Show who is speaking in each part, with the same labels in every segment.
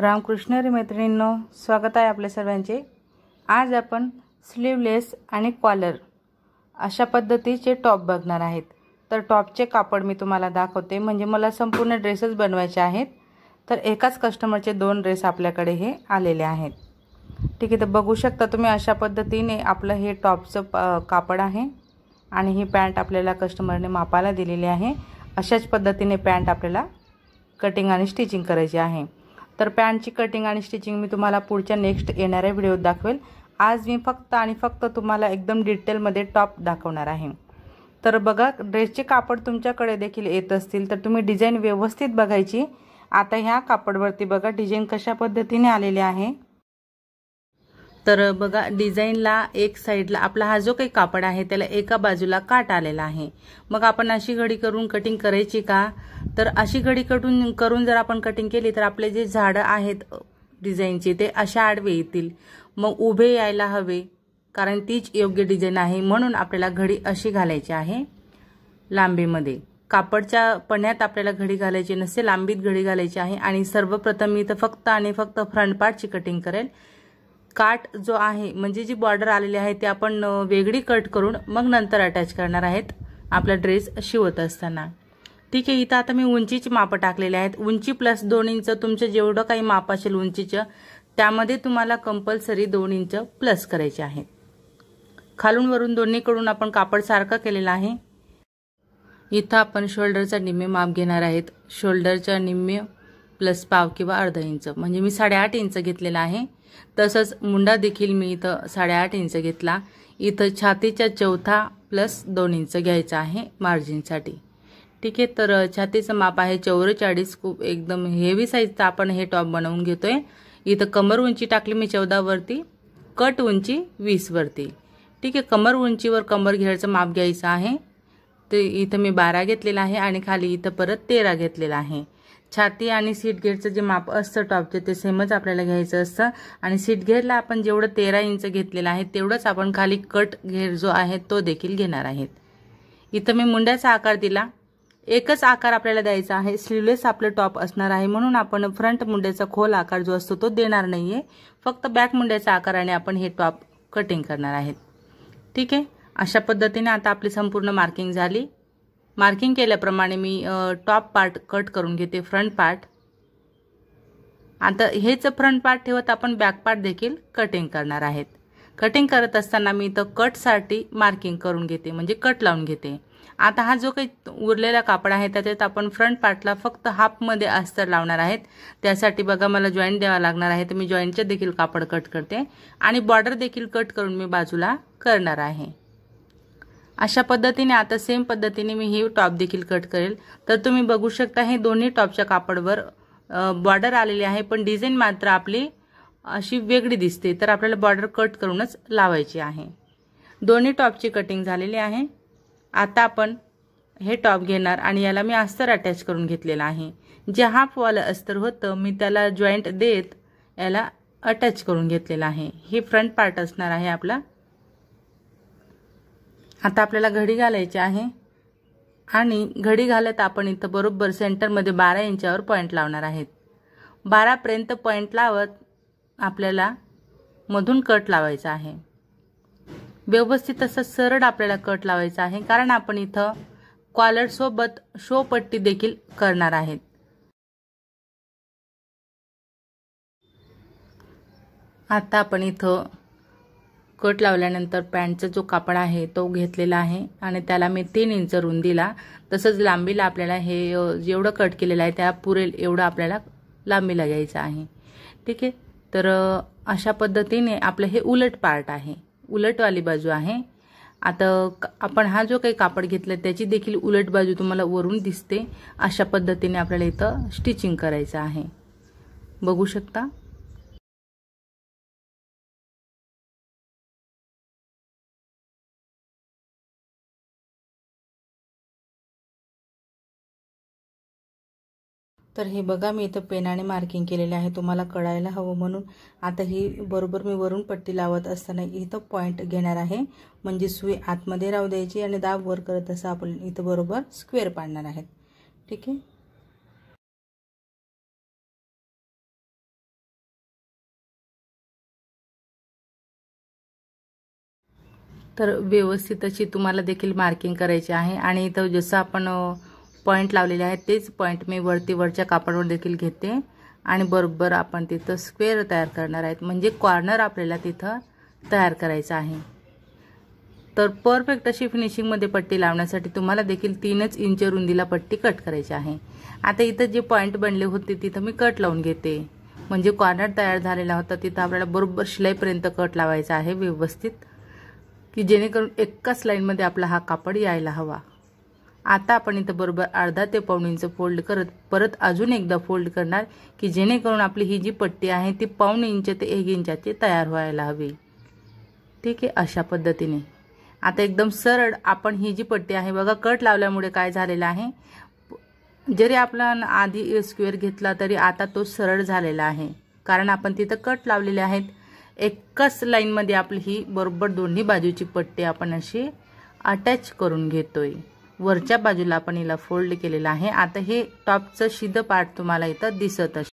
Speaker 1: रामकृष्ण रे मैत्रिणींनो स्वागत आहे आपल्या सर्वांचे आज आपण स्लीवलेस आणि कॉलर अशा पद्धतीचे टॉप बघणार आहेत तर टॉपचे कापड मी तुम्हाला दाखवते म्हणजे मला संपूर्ण ड्रेसेस बनवायचे आहेत तर एकाच कस्टमरचे दोन ड्रेस आपल्याकडे हे आलेले आहेत ठीक आहे तर बघू शकता तुम्ही अशा पद्धतीने आपलं हे टॉपचं कापड आहे आणि ही पॅन्ट आपल्याला कस्टमरने मापाला दिलेली आहे अशाच पद्धतीने पॅन्ट आपल्याला कटिंग आणि स्टिचिंग करायची आहे तर पॅन्टची कटिंग आणि स्टिचिंग मी तुम्हाला पुढच्या नेक्स्ट येणाऱ्या व्हिडिओत दाखवेल आज मी फक्त आणि फक्त तुम्हाला एकदम डिटेलमध्ये टॉप दाखवणार आहे तर बघा ड्रेसचे कापड तुमच्याकडे देखील येत असतील तर तुम्ही डिझाईन व्यवस्थित बघायची आता ह्या कापडवरती बघा डिझाईन कशा पद्धतीने आलेले आहे तर बघा डिझाईनला एक साईडला आपला हा जो काही कापड आहे त्याला एका बाजूला काट आलेला आहे मग आपण अशी घडी करून कटिंग करायची का तर अशी घडी कटून करून जर आपण कटिंग केली तर आपले जे झाडं आहेत डिझाईनचे ते अशा आडवे येतील मग उभे यायला हवे कारण तीच योग्य डिझाईन आहे म्हणून आपल्याला घडी अशी घालायची आहे लांबीमध्ये कापडच्या पण्यात आपल्याला घडी घालायची नसते लांबीत घडी घालायची आहे आणि सर्वप्रथम मी तर फक्त आणि फक्त फ्रंट पार्टची कटिंग करेल काट जो आहे म्हणजे जी बॉर्डर आलेली आहे ती आपण वेगळी कट करून मग नंतर अटॅच करणार आहेत आपला ड्रेस शिवत असताना ठीक आहे इथं आता मी उंचीची मापं टाकलेले आहेत उंची प्लस दोन इंच तुमचं जेवढं काही माप असेल उंचीचं त्यामध्ये तुम्हाला कंपल्सरी दोन इंच प्लस करायचे आहे खालून वरून दोन्हीकडून आपण कापड सारखा केलेला आहे इथं आपण शोल्डरचा निम्मे माप घेणार आहेत शोल्डरच्या निम्मे प्लस पाव किंवा अर्धा इंच म्हणजे मी साडेआठ इंच घेतलेला आहे तसंच मुंडा देखील मी इथं साडेआठ इंच घेतला इथं छातीच्या चौथा प्लस दोन इंच घ्यायचा आहे मार्जिनसाठी ठीक आहे तर छातीचं माप आहे चौवेचाळीस खूप एकदम हेवी साईजचं आपण हे टॉप बनवून घेतोय इथं कमर उंची टाकली मी चौदावरती कट उंची वीसवरती ठीक आहे कमर उंचीवर कमर घेरचं माप घ्यायचं आहे ते इथं मी बारा घेतलेला आहे आणि खाली इथं परत तेरा घेतलेला आहे छाती आणि सीट घेरचं जे माप असतं टॉपचं ते सेमच आपल्याला घ्यायचं असतं आणि सीट घेरला आपण जेवढं तेरा इंच घेतलेलं आहे तेवढंच आपण खाली कट घेर जो आहे तो देखील घेणार आहेत इथं मी मुंड्याचा आकार दिला एकच आकार आपल्याला द्यायचा आहे स्लीवलेस आपलं टॉप असणार आहे म्हणून आपण फ्रंट मुंड्याचा खोल आकार जो असतो तो देणार नाही आहे फक्त बॅक मुंड्याच्या आकाराने आपण हे टॉप कटिंग करणार आहेत ठीक आहे अशा पद्धतीने आता आपली संपूर्ण मार्किंग झाली मार्किंग केल्याप्रमाणे मी टॉप पार्ट कट करून घेते फ्रंट पार्ट आता हेच फ्रंट पार्ट ठेवत आपण बॅक पार्ट देखील कटिंग करणार आहेत कटिंग करत असताना मी इथं कटसाठी मार्किंग करून घेते म्हणजे कट लावून घेते आता हा जो काही उरलेला कापड आहे त्याच्यात आपण फ्रंट पार्टला फक्त हाफमध्ये अस्तर लावणार आहेत त्यासाठी बघा मला जॉईंट द्यावा लागणार आहे तर मी जॉईंटचे देखील कापड कट करते आणि बॉर्डर देखील कट करून मी बाजूला करणार आहे अशा पद्धतीने आता सेम पद्धतीने मी ही टॉप देखील कट करेल तर तुम्ही बघू शकता हे दोन्ही टॉपच्या कापडवर बॉर्डर आलेली आहे पण डिझाईन मात्र आपली अशी वेगळी दिसते तर आपल्याला बॉर्डर कट करूनच लावायची आहे दोन्ही टॉपची कटिंग झालेली आहे आता आपण हे टॉप घेणार आणि याला मी अस्तर अटॅच करून घेतलेला आहे जे वॉल अस्तर होतं मी त्याला जॉईंट देत याला अटॅच करून घेतलेलं आहे हे फ्रंट पार्ट असणार आहे आपला आता आपल्याला घडी घालायची आहे आणि घडी घालत आपण इथं बरोबर सेंटरमध्ये बारा इंचावर पॉईंट लावणार आहेत बारापर्यंत पॉईंट लावत आपल्याला मधून कट लावायचा आहे व्यवस्थित असं सरळ आपल्याला कट लावायचा आहे कारण आपण इथं कॉलरसोबत शो पट्टी देखील करणार आहेत आता आपण इथं कट लावल्यानंतर पॅन्टचा जो कापड आहे तो घेतलेला आहे आणि त्याला मी तीन इंच रुंदीला तसंच लांबीला आपल्याला हे जेवढं कट केलेलं आहे त्या पुरेल एवढं आपल्याला लांबीला घ्यायचं आहे ठीक आहे तर अशा पद्धतीने आपलं हे उलट पार्ट आहे उलटवाली बाजू आहे आता आपण हा जो काही कापड घेतला त्याची देखील उलट बाजू तुम्हाला वरून दिसते अशा पद्धतीने आपल्याला इथं स्टिचिंग करायचं आहे बघू शकता तर हे बघा मी इथं पेनाने मार्किंग केलेले आहे तुम्हाला कळायला हवं म्हणून आता ही बरोबर मी वरून पट्टी लावत असताना इथं पॉईंट घेणार आहे म्हणजे सुई आतमध्ये राहू द्यायची आणि दाब वर करत असं आपण इथं बरोबर स्क्वेअर पाडणार आहेत ठीक आहे तर व्यवस्थित अशी तुम्हाला देखील मार्किंग करायची आहे आणि इथं जसं आपण पॉईंट लावलेले आहेत तेच पॉईंट मी वरती वरच्या कापडवर देखील घेते आणि बरोबर आपण तिथं स्क्वेअर तयार करणार आहेत म्हणजे कॉर्नर आपल्याला तिथं तयार करायचं आहे तर परफेक्ट अशी फिनिशिंगमध्ये पट्टी लावण्यासाठी तुम्हाला देखील तीनच इंच रुंदीला पट्टी कट करायची आहे आता इथं जे पॉईंट बनले होते तिथं मी कट लावून घेते म्हणजे कॉर्नर तयार झालेला होता तिथं आपल्याला बरोबर शिलाईपर्यंत कट लावायचा आहे व्यवस्थित की जेणेकरून एकाच लाईनमध्ये आपला हा कापड यायला हवा आता आपण इथं बरोबर अर्धा ते पाऊण इंच फोल्ड करत परत अजून एकदा फोल्ड करणार की जेणेकरून आपली ही जी पट्टी आहे ती पाऊण इंच ते एक इंचाची तयार व्हायला हवी ठीक आहे अशा पद्धतीने आता एकदम सरळ आपण ही जी पट्टी आहे बघा कट लावल्यामुळे काय झालेलं आहे जरी आपला आधी स्क्वेअर घेतला तरी आता तो सरळ झालेला आहे कारण आपण तिथं कट लावलेले आहेत एकाच लाईनमध्ये आपली ही बरोबर दोन्ही बाजूची पट्टी आपण अशी अटॅच करून घेतोय वरच्या बाजूला आपण हिला फोल्ड केलेला आहे आता हे टॉपचं शिद पार्ट तुम्हाला इथं दिसत अस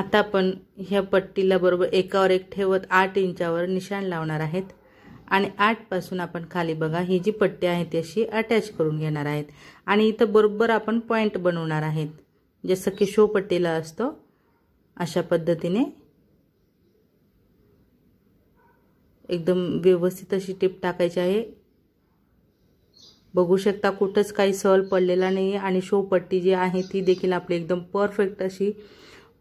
Speaker 1: आता आपण ह्या पट्टीला बरोबर एकावर एक ठेवत आठ इंचावर निशाण लावणार आहेत आणि आठपासून आपण खाली बघा ही जी पट्टी आहे ती अशी अटॅच करून घेणार आहेत आणि इथं बरोबर आपण पॉईंट बनवणार आहेत जसं की शो पट्टीला असतो अशा पद्धतीने एकदम व्यवस्थित अशी टिप टाकायची आहे बघू शकता कुठंच काही सल पडलेला नाही आणि शोपट्टी जी आहे ती देखील आपली एकदम परफेक्ट अशी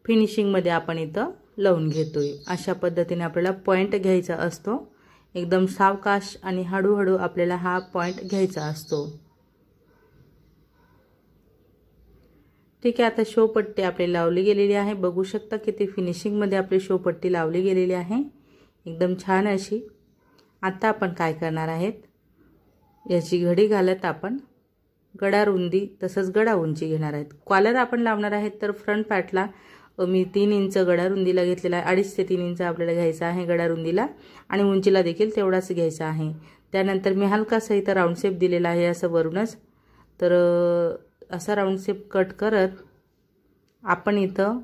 Speaker 1: फिनिशिंगमध्ये आपण इथं लावून घेतोय अशा पद्धतीने आपल्याला पॉईंट घ्यायचा असतो एकदम सावकाश आणि हळूहळू आपल्याला हा पॉईंट घ्यायचा असतो ठीक आहे आता शोपट्टी आपली लावली गेलेली आहे बघू शकता किती फिनिशिंगमध्ये आपली शोपट्टी लावली गेलेली आहे एकदम छान अशी आता आपण काय करणार आहेत याची घडी घालत आपण गडा रुंदी तसंच गडा उंची घेणार आहेत कॉलर आपण लावणार आहेत तर फ्रंट पार्टला मी तीन इंच गडा रुंदीला घेतलेला आहे अडीच ते तीन इंच आपल्याला घ्यायचा आहे गडा रुंदीला आणि उंचीला देखील तेवढाच घ्यायचा आहे त्यानंतर मी हलकासा इथं राऊंड शेप दिलेला आहे असं वरूनच तर असा राऊंड शेप कट करत आपण इथं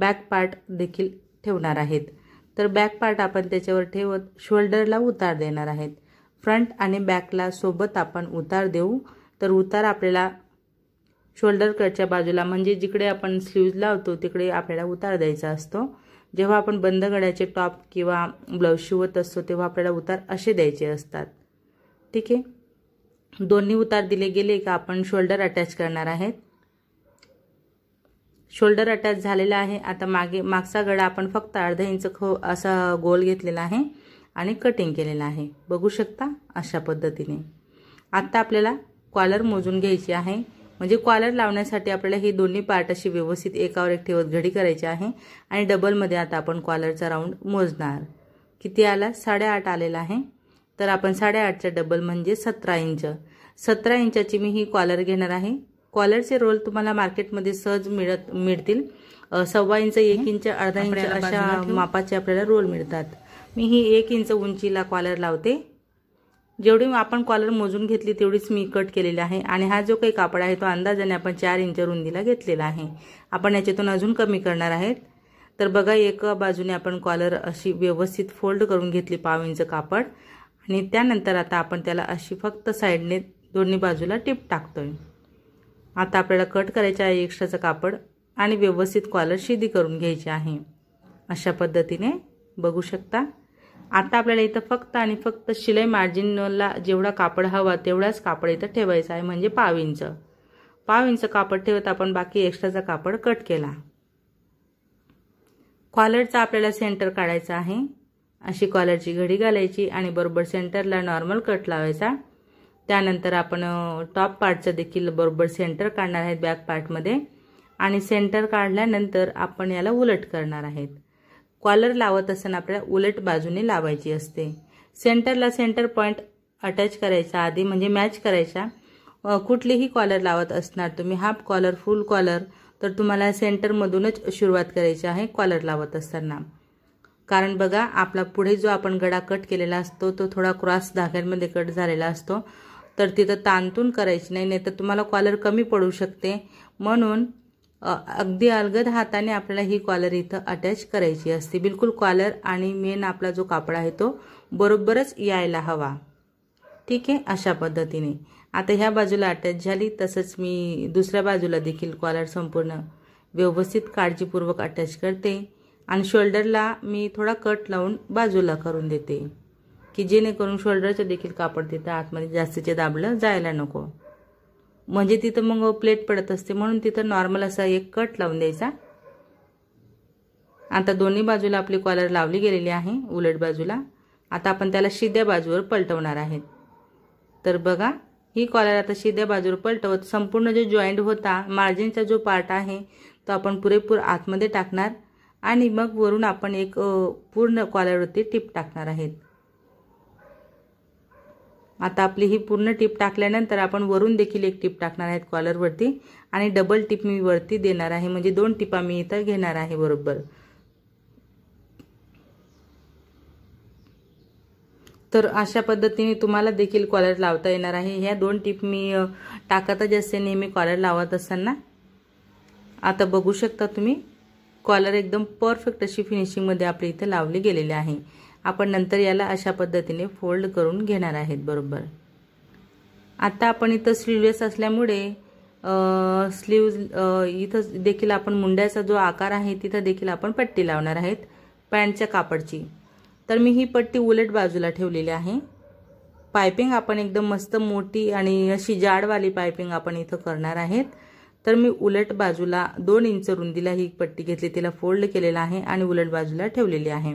Speaker 1: बॅक पार्ट देखील ठेवणार आहेत तर बॅक पार्ट आपण त्याच्यावर ठेवत शोल्डरला उतार देणार आहेत फ्रंट आणि बॅकला सोबत आपण उतार देऊ तर उतार आपल्याला शोल्डर कटच्या बाजूला म्हणजे जिकडे आपण स्लीव्ज लावतो तिकडे आपल्याला उतार द्यायचा असतो जेव्हा आपण बंद गड्याचे टॉप किंवा ब्लाऊज शिवत असतो तेव्हा आपल्याला उतार असे द्यायचे असतात ठीक आहे दोन्ही उतार दिले गेले का आपण शोल्डर अटॅच करणार आहेत शोल्डर अटॅच झालेला आहे आता मागे मागचा गळा आपण फक्त अर्धा इंच खो असा गोल घेतलेला आहे आणि कटिंग केलेलं आहे बघू शकता अशा पद्धतीने आत्ता आपल्याला कॉलर मोजून घ्यायची आहे म्हणजे कॉलर लावण्यासाठी आपल्याला हे दोन्ही पार्ट अशी व्यवस्थित एकावर एक ठेवत घडी करायची आहे आणि डबलमध्ये आता आपण कॉलरचा राऊंड मोजणार किती आला साडेआठ आलेला आहे तर आपण साडेआठच्या डबल म्हणजे सतरा इंच सतरा इंचाची मी ही कॉलर घेणार आहे कॉलरचे रोल तुम्हाला मार्केटमध्ये सहज मिळत मिळतील सव्वा इंच एक इंच अर्धा इंच अशा मापाचे आपल्याला रोल मिळतात मी ही एक इंच उंचीला कॉलर लावते जेवढी आपण कॉलर मोजून घेतली तेवढीच मी कट केलेली आहे आणि हा जो काही कापड आहे तो अंदाजाने आपण चार इंच रुंदीला घेतलेला आहे आपण याच्यातून अजून कमी करणार आहेत तर बघा एका बाजूने आपण कॉलर अशी व्यवस्थित फोल्ड करून घेतली पाव इंच कापड आणि त्यानंतर आता आपण त्याला अशी फक्त साईडने दोन्ही बाजूला टिप टाकतोय आता आपल्याला कट करायचं आहे एक्स्ट्राचं कापड आणि व्यवस्थित कॉलर शिदी करून घ्यायची आहे अशा पद्धतीने बघू शकता आता आपल्याला इथं फक्त आणि फक्त शिलाई मार्जिनला जेवढा कापड हवा तेवढाच कापड इथं ठेवायचा आहे म्हणजे पाव इंच पाव इंच कापड ठेवत आपण बाकी एक्स्ट्राचा कापड कट केला कॉलरचा आपल्याला सेंटर काढायचा आहे अशी कॉलरची घडी घालायची आणि बरोबर सेंटरला नॉर्मल कट लावायचा त्यानंतर आपण टॉप पार्टचं देखील बरोबर सेंटर काढणार आहेत बॅक पार्टमध्ये आणि सेंटर काढल्यानंतर आपण याला उलट करणार आहेत कॉलर लावत असताना आपल्याला उलट बाजूने लावायची असते सेंटरला सेंटर पॉईंट अटॅच करायचा आधी म्हणजे मॅच करायचा कुठलीही कॉलर लावत असणार तुम्ही हाफ कॉलर फुल कॉलर तर तुम्हाला सेंटरमधूनच सुरुवात करायची आहे कॉलर लावत असताना कारण बघा आपला पुढे जो आपण गडा कट केलेला असतो तो थोडा क्रॉस धाग्यांमध्ये कट झालेला असतो तर तिथं तांतून करायची नाही नाही तर तुम्हाला कॉलर कमी पडू शकते म्हणून अगदी अलगद हाताने आपल्याला ही कॉलर इथं अटॅच करायची असते बिलकुल कॉलर आणि मेन आपला जो कापड आहे तो बरोबरच यायला हवा ठीक आहे अशा पद्धतीने आता ह्या बाजूला अटॅच झाली तसंच मी दुसऱ्या बाजूला देखील कॉलर संपूर्ण व्यवस्थित काळजीपूर्वक अटॅच करते आणि शोल्डरला मी थोडा कट लावून बाजूला करून देते की जेणेकरून शोल्डरचं देखील कापड तिथं आतमध्ये जास्तीचे दाबलं जायला नको म्हणजे तिथं मग प्लेट पडत असते म्हणून तिथं नॉर्मल असा एक कट लावून द्यायचा आता दोन्ही बाजूला आपली कॉलर लावली गेलेली आहे उलट बाजूला आता आपण त्याला शिद्या बाजूवर पलटवणार आहेत तर बघा ही कॉलर आता शिद्या बाजूवर पलटवत संपूर्ण जो जॉईंट होता मार्जिनचा जो पार्ट आहे तो आपण पुरेपूर आतमध्ये टाकणार आणि मग वरून आपण एक पूर्ण कॉलरवरती टिप टाकणार आहेत आता आपली ही पूर्ण टीप टाकल्यानंतर आपण वरून देखील एक टीप टाकणार आहेत कॉलरवरती आणि डबल टिप मी वरती देणार आहे म्हणजे दोन टिपा मी इथं घेणार आहे बरोबर तर अशा पद्धतीने तुम्हाला देखील कॉलर लावता येणार आहे ह्या दोन टिप मी टाकतच असे नेहमी कॉलर लावत असताना आता बघू शकता तुम्ही कॉलर एकदम परफेक्ट अशी फिनिशिंगमध्ये आपली इथे लावली गेलेली आहे आपण नंतर याला अशा पद्धतीने फोल्ड करून घेणार आहेत बरोबर आता आपण इथं स्लीवलेस असल्यामुळे स्लीव इथं देखील आपण मुंड्याचा जो आकार आहे तिथं देखील आपण पट्टी लावणार आहेत पॅन्टच्या कापडची तर मी ही पट्टी उलट बाजूला ठेवलेली आहे पायपिंग आपण एकदम मस्त मोठी आणि अशी जाडवाली पायपिंग आपण इथं करणार आहेत तर मी उलट बाजूला दोन इंच रुंदीला ही पट्टी घेतली तिला फोल्ड केलेला आहे आणि उलट बाजूला ठेवलेली आहे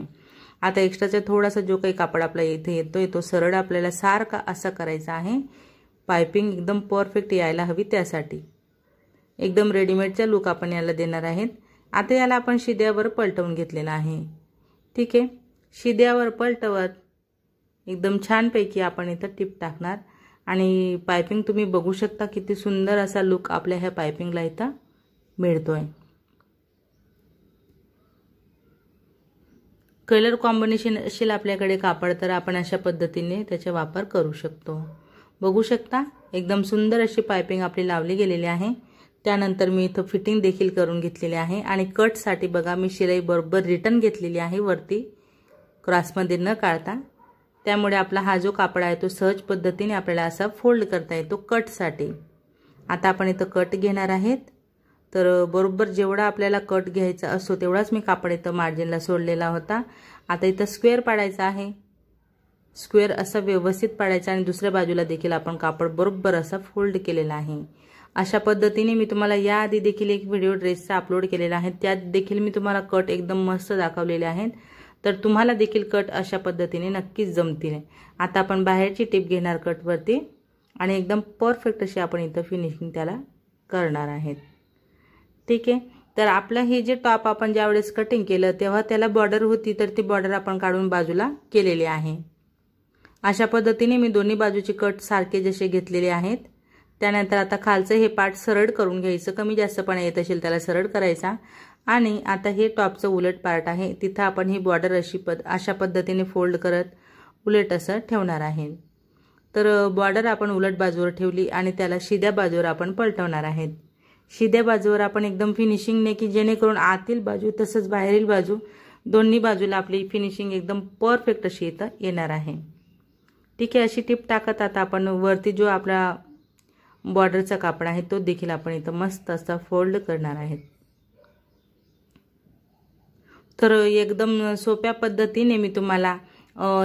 Speaker 1: आता एक्स्ट्राचा थोडासा जो काही कापड आपला इथे येतो तो सरळ आपल्याला सारखा असा करायचा आहे पायपिंग एकदम परफेक्ट यायला हवी त्यासाठी एकदम रेडीमेडचा लुक आपण याला देणार आहेत आता याला आपण शिद्यावर पलटवून घेतलेला आहे ठीक आहे शिद्यावर पलटवत एकदम छानपैकी आपण इथं टिप टाकणार आणि पायपिंग तुम्ही बघू शकता किती सुंदर असा लुक आपल्या ह्या पायपिंगला इथं मिळतो आहे कलर कॉम्बिनेशन असेल आपल्याकडे कापड तर आपण अशा पद्धतीने त्याचा वापर करू शकतो बघू शकता एकदम सुंदर अशी पायपिंग आपली लावली गेलेली आहे त्यानंतर मी इथं फिटिंग देखील करून घेतलेली आहे आणि कटसाठी बघा मी शिलाई बरोबर रिटर्न घेतलेली आहे वरती क्रॉसमध्ये न काढता त्यामुळे आपला हा जो कापड आहे तो सहज पद्धतीने आपल्याला असा फोल्ड करता येतो कटसाठी आता आपण इथं कट घेणार आहेत तर बरोबर जेवढा आपल्याला कट घ्यायचा असतो तेवढाच मी कापड इथं मार्जिनला सोडलेला होता आता इथं स्क्वेअर पाडायचा आहे स्क्वेअर असं व्यवस्थित पाडायचा आणि दुसऱ्या बाजूला देखील आपण कापड बरोबर असा फोल्ड केलेला आहे अशा पद्धतीने मी तुम्हाला याआधी देखील एक व्हिडिओ ड्रेसचा अपलोड केलेला आहे त्यात देखील मी तुम्हाला कट एकदम मस्त दाखवलेले आहेत तर तुम्हाला देखील कट अशा पद्धतीने नक्कीच जमतील आता आपण बाहेरची टिप घेणार कटवरती आणि एकदम परफेक्ट अशी आपण इथं फिनिशिंग त्याला करणार आहेत ठीक आहे तर आपलं हे जे टॉप आपण ज्यावेळेस कटिंग केलं तेव्हा त्याला बॉर्डर होती तर ती बॉर्डर आपण काढून बाजूला केलेली आहे अशा पद्धतीने मी दोन्ही बाजूचे कट सारखे जसे घेतलेले आहेत त्यानंतर आता खालचं हे पार्ट सरळ करून घ्यायचं कमी जास्तपणा येत असेल त्याला सरळ करायचा आणि आता हे टॉपचं उलट पार्ट आहे तिथं आपण ही बॉर्डर अशी पद अशा पद्धतीने फोल्ड करत उलट असं ठेवणार आहे तर बॉर्डर आपण उलट बाजूवर ठेवली आणि त्याला शिद्या बाजूवर आपण पलटवणार आहेत शिद्या बाजूवर आपण एकदम फिनिशिंग फिनिशिंगने की जेणेकरून आतील बाजू तसंच बाहेरील बाजू दोन्ही बाजूला आपली फिनिशिंग एकदम परफेक्ट अशी इथं येणार आहे ठीक आहे अशी टिप टाकत आता आपण वरती जो आपला बॉर्डरचा कापड आहे तो देखील आपण इथं मस्त असा फोल्ड करणार आहे तर एकदम सोप्या पद्धतीने मी तुम्हाला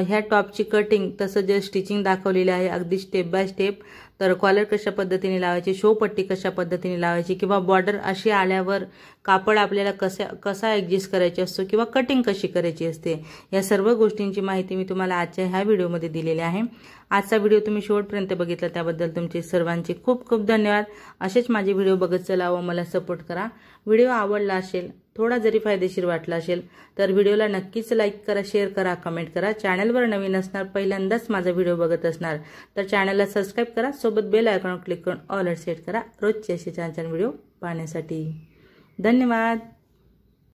Speaker 1: ह्या टॉपची कटिंग तसं जे स्टिचिंग दाखवलेली आहे अगदी स्टेप बाय स्टेप तर कॉलर कशा पद्धतीने लावायची शोपट्टी कशा पद्धतीने लावायची किंवा बॉर्डर अशी आल्यावर कापड आपल्याला कसा कसा ॲडजस्ट करायची असतो किंवा कटिंग कशी करायची असते या सर्व गोष्टींची माहिती मी तुम्हाला आजच्या ह्या व्हिडिओमध्ये दिलेली आहे आजचा व्हिडिओ तुम्ही शेवटपर्यंत बघितला त्याबद्दल तुमचे सर्वांचे खूप खूप धन्यवाद असेच माझे व्हिडिओ बघत चला मला सपोर्ट करा व्हिडिओ आवडला असेल थोडा जरी फायदेशीर वाटला असेल तर व्हिडिओला नक्कीच लाईक करा शेअर करा कमेंट करा चॅनलवर नवीन असणार पहिल्यांदाच माझा व्हिडिओ बघत असणार तर चॅनलला सबस्क्राईब करा सोबत बेल आयकॉन क्लिक करून ऑलर सेट करा रोजचे असे छान छान व्हिडिओ पाहण्यासाठी धन्यवाद